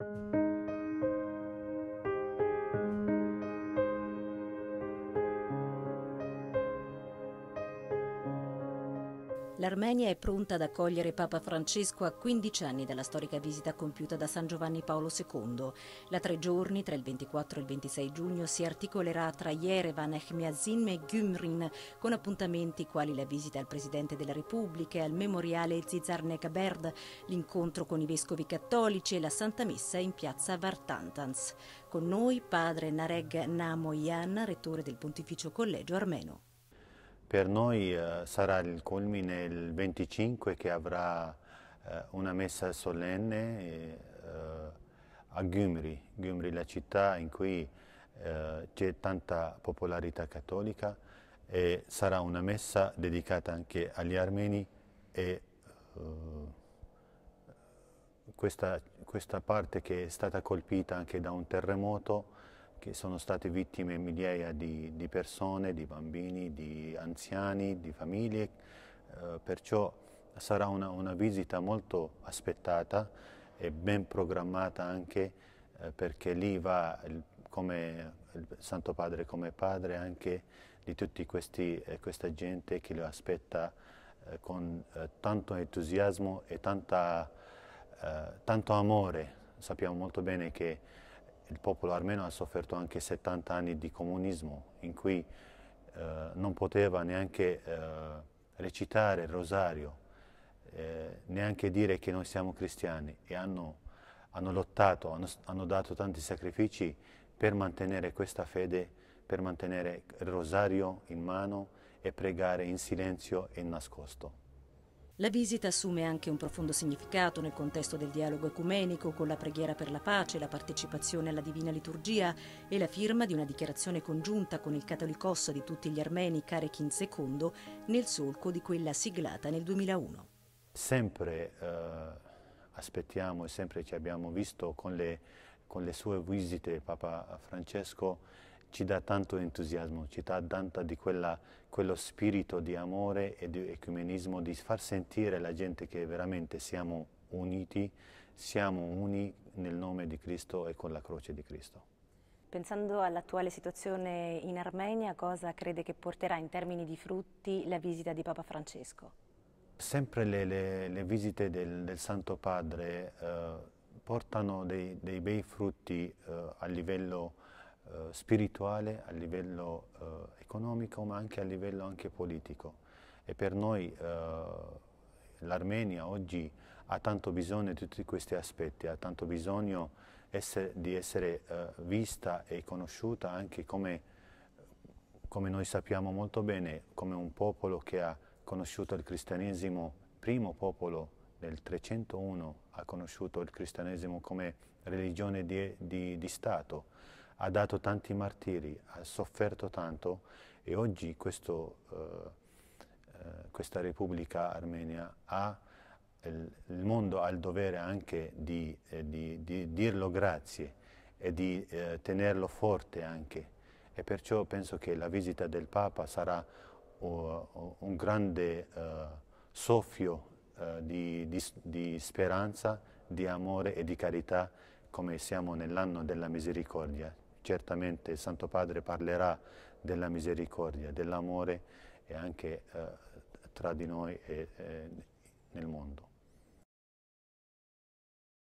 thank you L'Armenia è pronta ad accogliere Papa Francesco a 15 anni dalla storica visita compiuta da San Giovanni Paolo II. La tre giorni, tra il 24 e il 26 giugno, si articolerà tra Yerevan, Khmiazin e Gümrin, con appuntamenti quali la visita al Presidente della Repubblica e al memoriale Zizarnek Berd, l'incontro con i vescovi cattolici e la Santa Messa in piazza Vartantans. Con noi padre Nareg Namoyan, rettore del Pontificio Collegio Armeno. Per noi eh, sarà il culmine il 25 che avrà eh, una messa solenne eh, a Gümri, Gümri la città in cui eh, c'è tanta popolarità cattolica e sarà una messa dedicata anche agli armeni e eh, questa, questa parte che è stata colpita anche da un terremoto che sono state vittime migliaia di, di persone, di bambini, di anziani, di famiglie, eh, perciò sarà una, una, visita molto aspettata e ben programmata anche eh, perché lì va il, come il Santo Padre come padre anche di tutta eh, questa gente che lo aspetta eh, con eh, tanto entusiasmo e tanta, eh, tanto amore. Sappiamo molto bene che il popolo armeno ha sofferto anche 70 anni di comunismo in cui eh, non poteva neanche eh, recitare il rosario, eh, neanche dire che noi siamo cristiani e hanno, hanno lottato, hanno, hanno dato tanti sacrifici per mantenere questa fede, per mantenere il rosario in mano e pregare in silenzio e in nascosto. La visita assume anche un profondo significato nel contesto del dialogo ecumenico con la preghiera per la pace, la partecipazione alla divina liturgia e la firma di una dichiarazione congiunta con il catolicosso di tutti gli armeni Karekin II nel solco di quella siglata nel 2001. Sempre eh, aspettiamo e sempre ci abbiamo visto con le, con le sue visite Papa Francesco ci dà tanto entusiasmo, ci dà tanto di quella, quello spirito di amore e di ecumenismo, di far sentire la gente che veramente siamo uniti, siamo uni nel nome di Cristo e con la croce di Cristo. Pensando all'attuale situazione in Armenia, cosa crede che porterà in termini di frutti la visita di Papa Francesco? Sempre le, le, le visite del, del, Santo Padre eh, portano dei, dei, bei frutti eh, a livello eh, spirituale, a livello eh, economico, ma anche a livello anche politico. E per noi eh, l'Armenia oggi ha tanto bisogno di tutti questi aspetti, ha tanto bisogno essere, di essere eh, vista e conosciuta anche come, come noi sappiamo molto bene, come un popolo che ha conosciuto il cristianesimo, primo popolo nel 301 ha conosciuto il cristianesimo come religione di, di, di Stato ha dato tanti martiri, ha sofferto tanto e oggi questo, eh, eh, questa Repubblica Armenia ha il, il, mondo ha il dovere anche di, eh, di, di dirlo grazie e di eh, tenerlo forte anche e perciò penso che la visita del Papa sarà uh, uh un grande uh, soffio uh, di, di speranza, di amore e di carità come siamo nell'anno della misericordia certamente il Santo Padre parlerà della misericordia, dell'amore e anche eh, tra di noi e eh, nel mondo.